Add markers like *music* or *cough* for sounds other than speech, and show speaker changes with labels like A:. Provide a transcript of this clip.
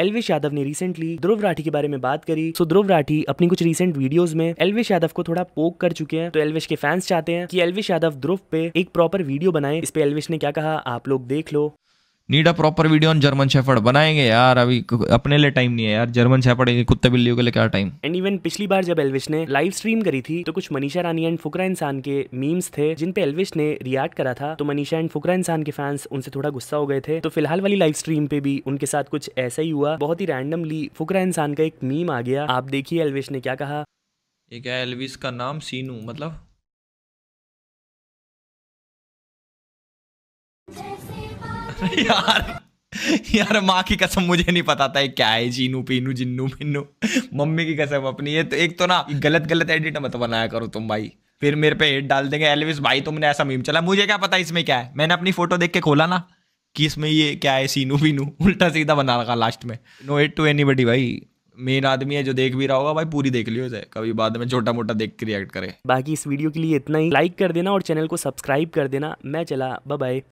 A: एलवेश यादव ने रिसेंटली ध्रुव राठी के बारे में बात करी सो ध्रुव राठी अपनी कुछ रिसेंट वीडियोज में एलवेश यादव को थोड़ा पोक कर चुके हैं तो एलवेश के फैंस चाहते हैं कि एलवेश यादव ध्रुव पे एक प्रॉपर वीडियो बनाए इस पे एलवेश ने क्या कहा आप लोग देख लो
B: need a proper video on German shepherd बनाएंगे यार अभी अपने लिए टाइम नहीं है यार जर्मन शेफर्ड कुत्ते बिल्लियों के लिए क्या टाइम
A: एंड इवन पिछली बार जब एलविश ने लाइव स्ट्रीम करी थी तो कुछ मनीषा रानी एंड फुकरा इंसान के मीम्स थे जिन पे एलविश ने रिएक्ट करा था तो मनीषा एंड फुकरा इंसान के फैंस उनसे थोड़ा गुस्सा हो गए थे तो फिलहाल वाली लाइव स्ट्रीम पे भी उनके साथ कुछ ऐसा ही हुआ बहुत ही रैंडमली फुकरा इंसान का एक मीम आ गया आप देखिए एलविश ने क्या कहा
C: ये क्या एलविश का नाम सीनू मतलब
D: *laughs* यार
C: यार माँ की कसम मुझे नहीं पता
E: था क्या है जीनू पीनू जिन्नू पिन्नू मम्मी की कसम अपनी ये तो एक तो ना गलत गलत एडिट मत बनाया करो तुम भाई फिर मेरे पे हेट डाल देंगे एलविस भाई तुमने ऐसा मीम चला मुझे क्या पता इसमें क्या है मैंने अपनी फोटो देख के खोला ना कि इसमें ये क्या है सीनू बीनू उल्टा सीधा बना रखा लास्ट में नो एट टू एनी बडी भाई मेन आदमी है जो देख भी रहा होगा भाई पूरी देख लियो जाए कभी बाद में छोटा मोटा
C: देख के रिएक्ट करे
A: बाकी इस वीडियो के लिए इतना ही लाइक कर देना और चैनल को सब्सक्राइब कर देना मैं चला
D: बाय